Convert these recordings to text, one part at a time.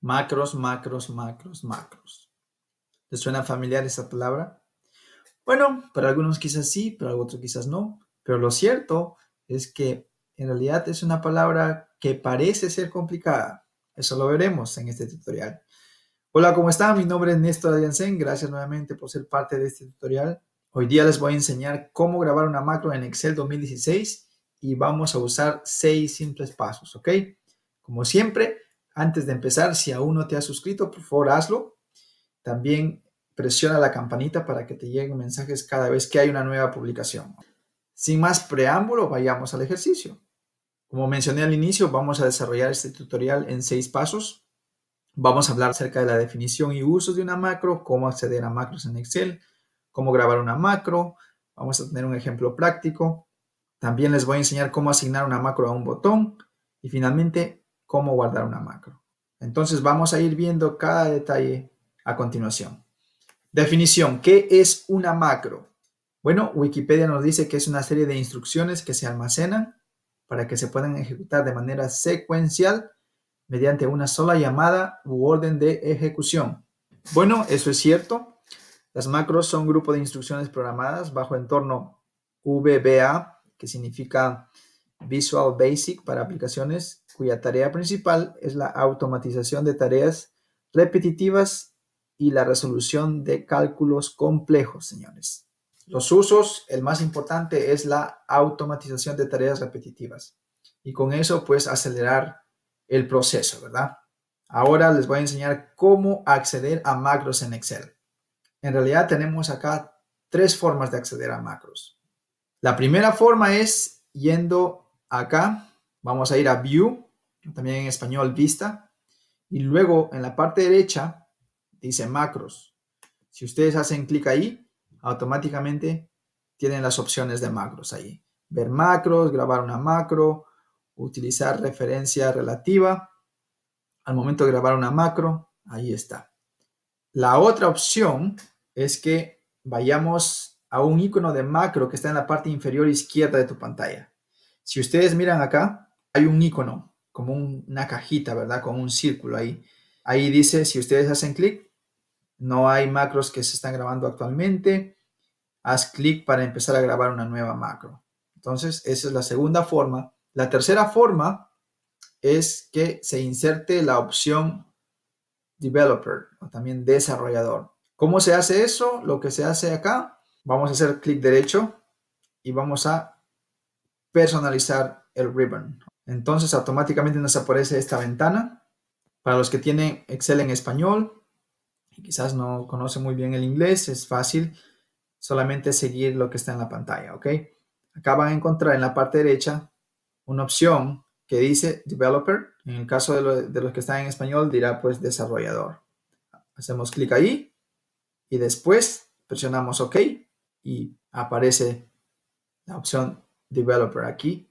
Macros, macros, macros, macros. ¿Les suena familiar esa palabra? Bueno, para algunos quizás sí, para otros quizás no. Pero lo cierto es que en realidad es una palabra que parece ser complicada. Eso lo veremos en este tutorial. Hola, ¿cómo están? Mi nombre es Néstor Adiansen. Gracias nuevamente por ser parte de este tutorial. Hoy día les voy a enseñar cómo grabar una macro en Excel 2016 y vamos a usar seis simples pasos, ¿ok? Como siempre, antes de empezar, si aún no te has suscrito, por favor hazlo. También presiona la campanita para que te lleguen mensajes cada vez que hay una nueva publicación. Sin más preámbulo, vayamos al ejercicio. Como mencioné al inicio, vamos a desarrollar este tutorial en seis pasos. Vamos a hablar acerca de la definición y usos de una macro, cómo acceder a macros en Excel, cómo grabar una macro. Vamos a tener un ejemplo práctico. También les voy a enseñar cómo asignar una macro a un botón. Y finalmente cómo guardar una macro. Entonces vamos a ir viendo cada detalle a continuación. Definición, ¿qué es una macro? Bueno, Wikipedia nos dice que es una serie de instrucciones que se almacenan para que se puedan ejecutar de manera secuencial mediante una sola llamada u orden de ejecución. Bueno, eso es cierto. Las macros son un grupo de instrucciones programadas bajo entorno VBA, que significa Visual Basic para aplicaciones cuya tarea principal es la automatización de tareas repetitivas y la resolución de cálculos complejos, señores. Los usos, el más importante es la automatización de tareas repetitivas y con eso pues acelerar el proceso, ¿verdad? Ahora les voy a enseñar cómo acceder a macros en Excel. En realidad tenemos acá tres formas de acceder a macros. La primera forma es yendo Acá vamos a ir a View, también en español Vista. Y luego en la parte derecha dice Macros. Si ustedes hacen clic ahí, automáticamente tienen las opciones de macros ahí. Ver macros, grabar una macro, utilizar referencia relativa. Al momento de grabar una macro, ahí está. La otra opción es que vayamos a un icono de macro que está en la parte inferior izquierda de tu pantalla. Si ustedes miran acá, hay un icono, como una cajita, ¿verdad? Con un círculo ahí. Ahí dice, si ustedes hacen clic, no hay macros que se están grabando actualmente. Haz clic para empezar a grabar una nueva macro. Entonces, esa es la segunda forma. La tercera forma es que se inserte la opción developer o también desarrollador. ¿Cómo se hace eso? Lo que se hace acá, vamos a hacer clic derecho y vamos a personalizar el ribbon. Entonces automáticamente nos aparece esta ventana. Para los que tienen Excel en español y quizás no conoce muy bien el inglés, es fácil solamente seguir lo que está en la pantalla, ¿ok? Acá van a encontrar en la parte derecha una opción que dice Developer. En el caso de, de los que están en español dirá pues desarrollador. Hacemos clic ahí y después presionamos OK y aparece la opción developer aquí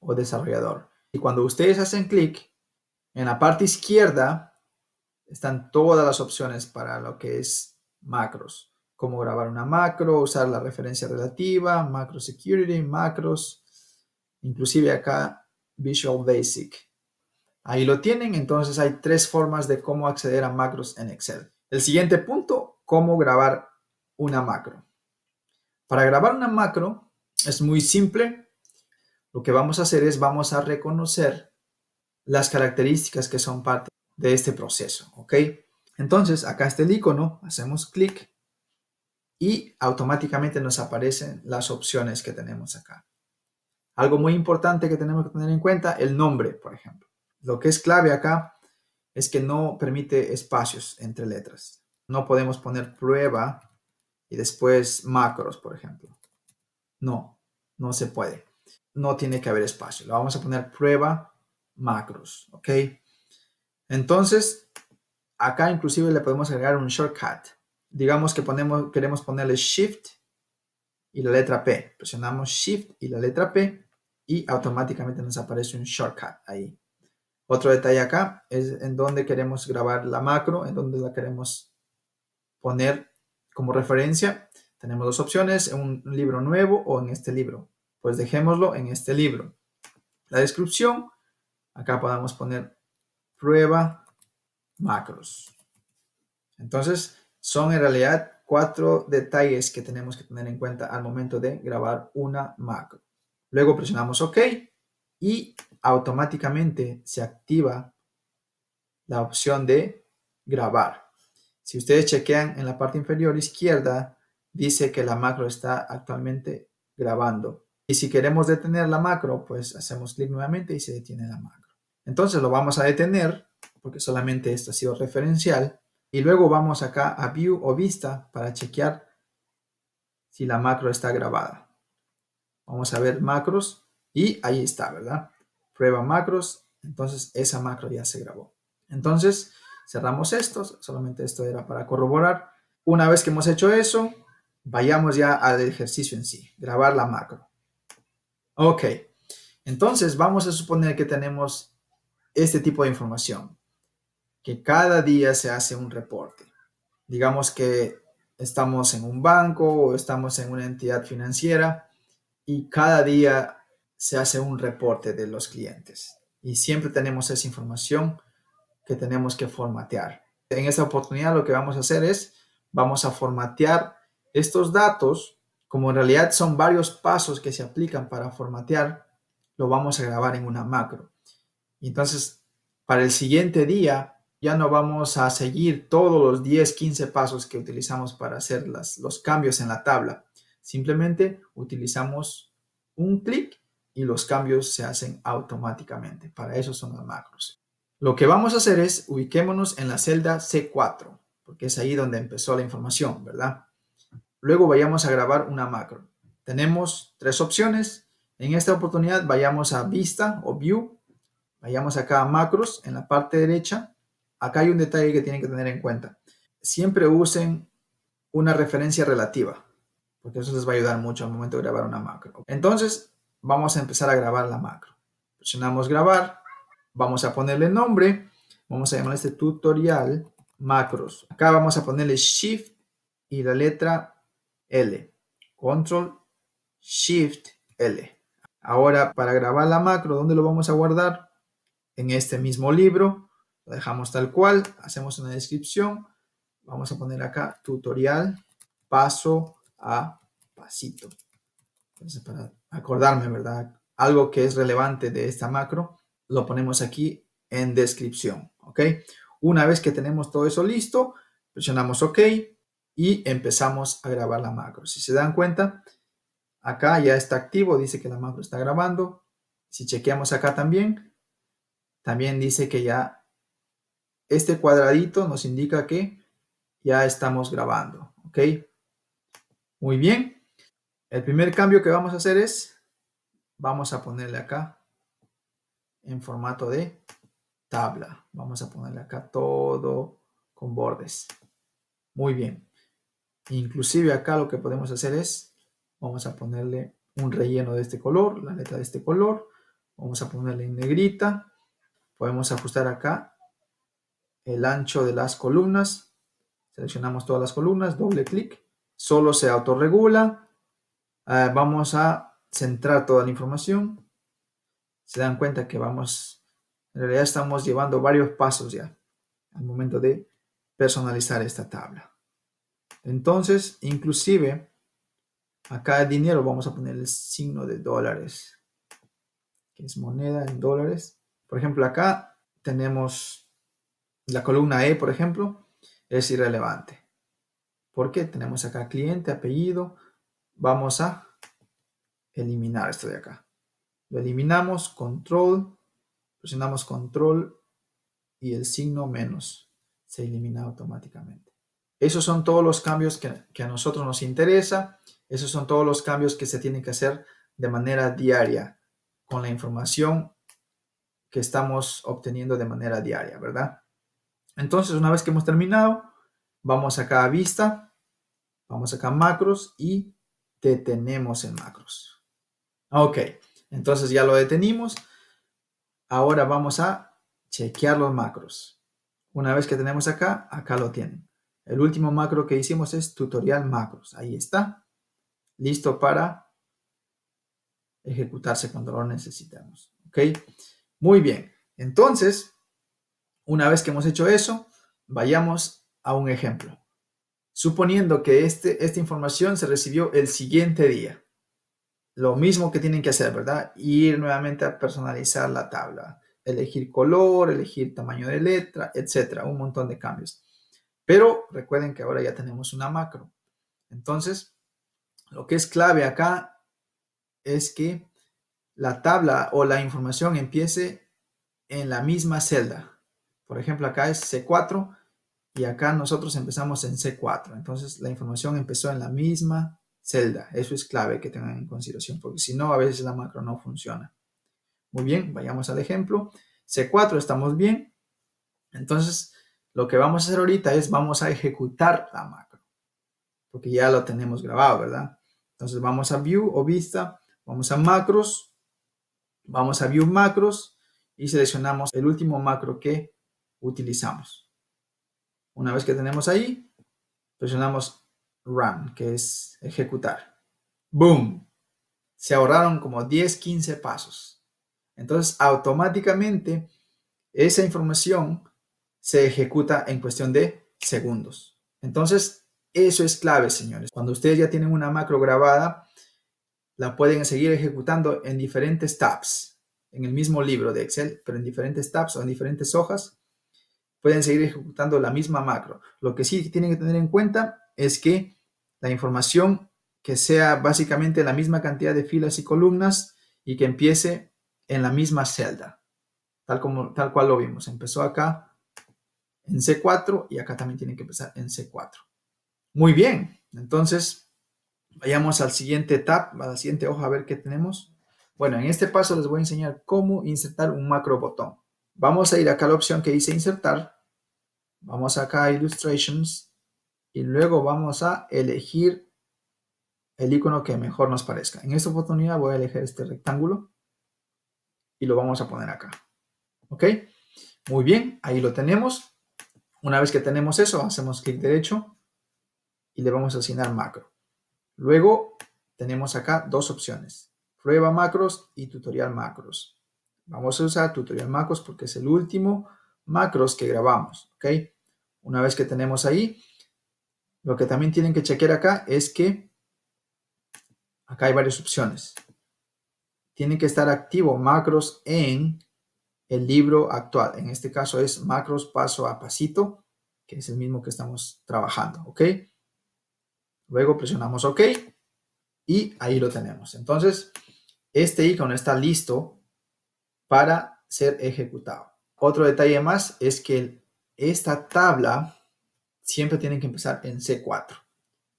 o desarrollador. Y cuando ustedes hacen clic, en la parte izquierda están todas las opciones para lo que es macros, como grabar una macro, usar la referencia relativa, macro security, macros, inclusive acá Visual Basic. Ahí lo tienen, entonces hay tres formas de cómo acceder a macros en Excel. El siguiente punto, cómo grabar una macro. Para grabar una macro, es muy simple. Lo que vamos a hacer es vamos a reconocer las características que son parte de este proceso, ¿ok? Entonces, acá está el icono, hacemos clic y automáticamente nos aparecen las opciones que tenemos acá. Algo muy importante que tenemos que tener en cuenta, el nombre, por ejemplo. Lo que es clave acá es que no permite espacios entre letras. No podemos poner prueba y después macros, por ejemplo. No, no se puede. No tiene que haber espacio. Lo vamos a poner prueba macros, ¿ok? Entonces, acá inclusive le podemos agregar un shortcut. Digamos que ponemos, queremos ponerle Shift y la letra P. Presionamos Shift y la letra P y automáticamente nos aparece un shortcut ahí. Otro detalle acá es en donde queremos grabar la macro, en donde la queremos poner como referencia. Tenemos dos opciones, en un libro nuevo o en este libro. Pues dejémoslo en este libro. La descripción, acá podemos poner prueba macros. Entonces, son en realidad cuatro detalles que tenemos que tener en cuenta al momento de grabar una macro. Luego presionamos OK y automáticamente se activa la opción de grabar. Si ustedes chequean en la parte inferior izquierda, dice que la macro está actualmente grabando. Y si queremos detener la macro, pues hacemos clic nuevamente y se detiene la macro. Entonces lo vamos a detener porque solamente esto ha sido referencial. Y luego vamos acá a View o Vista para chequear si la macro está grabada. Vamos a ver macros y ahí está, ¿verdad? Prueba macros, entonces esa macro ya se grabó. Entonces cerramos estos. solamente esto era para corroborar. Una vez que hemos hecho eso, Vayamos ya al ejercicio en sí, grabar la macro. Ok, entonces vamos a suponer que tenemos este tipo de información, que cada día se hace un reporte. Digamos que estamos en un banco o estamos en una entidad financiera y cada día se hace un reporte de los clientes. Y siempre tenemos esa información que tenemos que formatear. En esta oportunidad lo que vamos a hacer es, vamos a formatear estos datos, como en realidad son varios pasos que se aplican para formatear, lo vamos a grabar en una macro. Entonces, para el siguiente día ya no vamos a seguir todos los 10, 15 pasos que utilizamos para hacer los cambios en la tabla. Simplemente utilizamos un clic y los cambios se hacen automáticamente. Para eso son las macros. Lo que vamos a hacer es ubiquémonos en la celda C4, porque es ahí donde empezó la información, ¿verdad? Luego vayamos a grabar una macro. Tenemos tres opciones. En esta oportunidad vayamos a vista o view. Vayamos acá a macros en la parte derecha. Acá hay un detalle que tienen que tener en cuenta. Siempre usen una referencia relativa, porque eso les va a ayudar mucho al momento de grabar una macro. Entonces, vamos a empezar a grabar la macro. Presionamos grabar, vamos a ponerle nombre, vamos a llamar este tutorial macros. Acá vamos a ponerle shift y la letra L. Control Shift L. Ahora para grabar la macro, ¿dónde lo vamos a guardar? En este mismo libro. Lo dejamos tal cual. Hacemos una descripción. Vamos a poner acá tutorial paso a pasito. para acordarme, ¿verdad? Algo que es relevante de esta macro, lo ponemos aquí en descripción. ¿Ok? Una vez que tenemos todo eso listo, presionamos OK y empezamos a grabar la macro. Si se dan cuenta, acá ya está activo, dice que la macro está grabando. Si chequeamos acá también, también dice que ya este cuadradito nos indica que ya estamos grabando, ¿ok? Muy bien. El primer cambio que vamos a hacer es, vamos a ponerle acá en formato de tabla. Vamos a ponerle acá todo con bordes. Muy bien. Inclusive acá lo que podemos hacer es, vamos a ponerle un relleno de este color, la letra de este color, vamos a ponerle en negrita, podemos ajustar acá el ancho de las columnas, seleccionamos todas las columnas, doble clic, solo se autorregula, eh, vamos a centrar toda la información, se dan cuenta que vamos, en realidad estamos llevando varios pasos ya al momento de personalizar esta tabla. Entonces, inclusive, acá dinero vamos a poner el signo de dólares, que es moneda en dólares. Por ejemplo, acá tenemos la columna E, por ejemplo, es irrelevante. ¿Por qué? Tenemos acá cliente, apellido. Vamos a eliminar esto de acá. Lo eliminamos, control, presionamos control y el signo menos se elimina automáticamente. Esos son todos los cambios que, a nosotros nos interesa. Esos son todos los cambios que se tienen que hacer de manera diaria con la información que estamos obteniendo de manera diaria, ¿verdad? Entonces, una vez que hemos terminado, vamos acá a vista, vamos acá a macros y detenemos en macros. Ok, entonces ya lo detenimos. Ahora vamos a chequear los macros. Una vez que tenemos acá, acá lo tienen. El último macro que hicimos es tutorial macros. Ahí está. Listo para ejecutarse cuando lo necesitamos. ¿Ok? Muy bien. Entonces, una vez que hemos hecho eso, vayamos a un ejemplo. Suponiendo que este, esta información se recibió el siguiente día. Lo mismo que tienen que hacer, ¿verdad? Ir nuevamente a personalizar la tabla. Elegir color, elegir tamaño de letra, etcétera. Un montón de cambios. Pero recuerden que ahora ya tenemos una macro. Entonces, lo que es clave acá es que la tabla o la información empiece en la misma celda. Por ejemplo, acá es C4 y acá nosotros empezamos en C4. Entonces, la información empezó en la misma celda. Eso es clave que tengan en consideración, porque si no, a veces la macro no funciona. Muy bien, vayamos al ejemplo. C4, estamos bien. Entonces, lo que vamos a hacer ahorita es vamos a ejecutar la macro, porque ya lo tenemos grabado, ¿verdad? Entonces vamos a View o Vista, vamos a Macros, vamos a View Macros y seleccionamos el último macro que utilizamos. Una vez que tenemos ahí, presionamos Run, que es ejecutar. ¡Boom! Se ahorraron como 10, 15 pasos. Entonces, automáticamente, esa información se ejecuta en cuestión de segundos. Entonces, eso es clave, señores. Cuando ustedes ya tienen una macro grabada, la pueden seguir ejecutando en diferentes tabs, en el mismo libro de Excel, pero en diferentes tabs o en diferentes hojas, pueden seguir ejecutando la misma macro. Lo que sí tienen que tener en cuenta es que la información que sea básicamente la misma cantidad de filas y columnas y que empiece en la misma celda, tal, como, tal cual lo vimos. Empezó acá, en C4 y acá también tiene que empezar en C4. Muy bien, entonces vayamos al siguiente tab, a la siguiente hoja, a ver qué tenemos. Bueno, en este paso les voy a enseñar cómo insertar un macro botón. Vamos a ir acá a la opción que dice insertar. Vamos acá a Illustrations y luego vamos a elegir el icono que mejor nos parezca. En esta oportunidad voy a elegir este rectángulo y lo vamos a poner acá. ¿Ok? Muy bien, ahí lo tenemos. Una vez que tenemos eso, hacemos clic derecho y le vamos a asignar macro. Luego tenemos acá dos opciones, prueba macros y tutorial macros. Vamos a usar tutorial macros porque es el último macros que grabamos, ¿ok? Una vez que tenemos ahí, lo que también tienen que chequear acá es que acá hay varias opciones. Tienen que estar activo macros en el libro actual. En este caso es Macros Paso a Pasito, que es el mismo que estamos trabajando, ¿ok? Luego presionamos OK y ahí lo tenemos. Entonces, este icono está listo para ser ejecutado. Otro detalle más es que esta tabla siempre tiene que empezar en C4.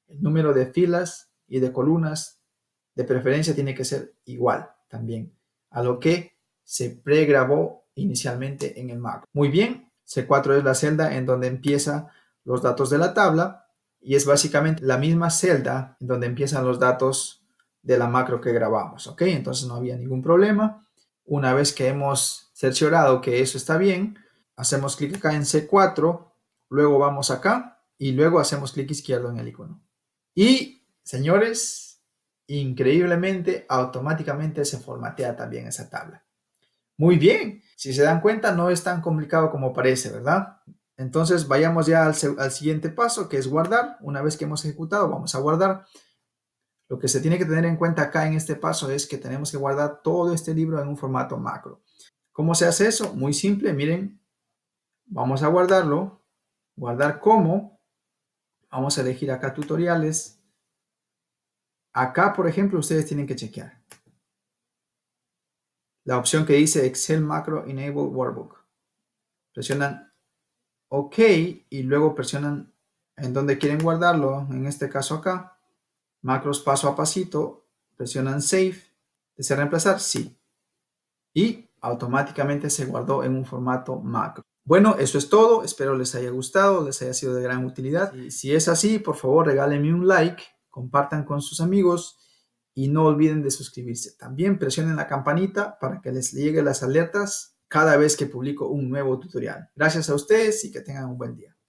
El número de filas y de columnas de preferencia tiene que ser igual también a lo que se pregrabó inicialmente en el macro. Muy bien, C4 es la celda en donde empiezan los datos de la tabla y es básicamente la misma celda en donde empiezan los datos de la macro que grabamos, ¿ok? Entonces no había ningún problema. Una vez que hemos cerciorado que eso está bien, hacemos clic acá en C4, luego vamos acá y luego hacemos clic izquierdo en el icono. Y, señores, increíblemente, automáticamente se formatea también esa tabla. Muy bien. Si se dan cuenta, no es tan complicado como parece, ¿verdad? Entonces vayamos ya al, siguiente paso, que es guardar. Una vez que hemos ejecutado, vamos a guardar. Lo que se tiene que tener en cuenta acá en este paso es que tenemos que guardar todo este libro en un formato macro. ¿Cómo se hace eso? Muy simple, miren. Vamos a guardarlo. Guardar como. Vamos a elegir acá tutoriales. Acá, por ejemplo, ustedes tienen que chequear la opción que dice Excel Macro Enable Workbook. Presionan OK y luego presionan en donde quieren guardarlo, en este caso acá. Macros paso a pasito, presionan Save. ¿Desea reemplazar? Sí. Y automáticamente se guardó en un formato macro. Bueno, eso es todo. Espero les haya gustado, les haya sido de gran utilidad. Y si es así, por favor regálenme un like, compartan con sus amigos y no olviden de suscribirse. También presionen la campanita para que les lleguen las alertas cada vez que publico un nuevo tutorial. Gracias a ustedes y que tengan un buen día.